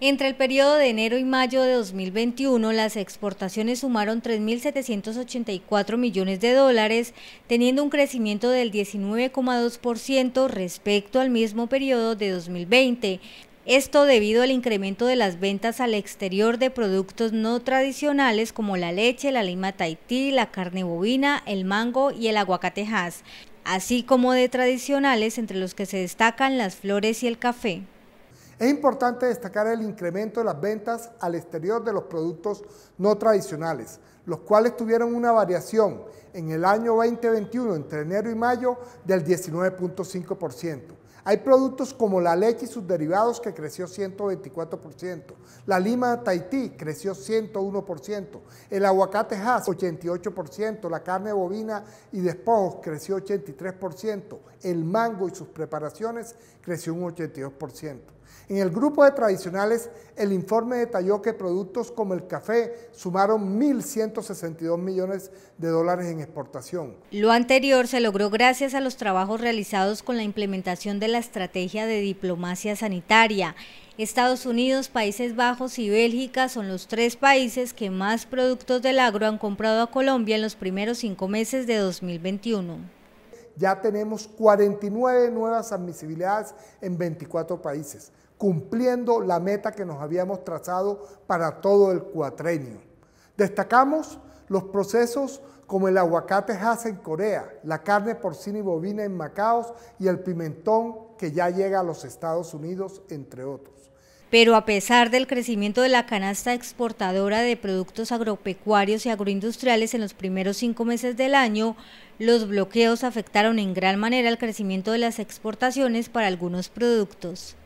Entre el periodo de enero y mayo de 2021, las exportaciones sumaron 3.784 millones de dólares, teniendo un crecimiento del 19,2% respecto al mismo periodo de 2020. Esto debido al incremento de las ventas al exterior de productos no tradicionales como la leche, la lima tahití, la carne bovina, el mango y el aguacatejas, así como de tradicionales entre los que se destacan las flores y el café. Es importante destacar el incremento de las ventas al exterior de los productos no tradicionales, los cuales tuvieron una variación en el año 2021 entre enero y mayo del 19.5%. Hay productos como la leche y sus derivados que creció 124%, la lima de Tahití creció 101%, el aguacate Hass 88%, la carne bovina y despojos creció 83%, el mango y sus preparaciones creció un 82%. En el grupo de tradicionales, el informe detalló que productos como el café sumaron 1.162 millones de dólares en exportación. Lo anterior se logró gracias a los trabajos realizados con la implementación de la estrategia de diplomacia sanitaria. Estados Unidos, Países Bajos y Bélgica son los tres países que más productos del agro han comprado a Colombia en los primeros cinco meses de 2021. Ya tenemos 49 nuevas admisibilidades en 24 países, cumpliendo la meta que nos habíamos trazado para todo el cuatrenio. Destacamos los procesos como el aguacate hace en Corea, la carne porcina y bovina en Macao y el pimentón que ya llega a los Estados Unidos, entre otros. Pero a pesar del crecimiento de la canasta exportadora de productos agropecuarios y agroindustriales en los primeros cinco meses del año, los bloqueos afectaron en gran manera el crecimiento de las exportaciones para algunos productos.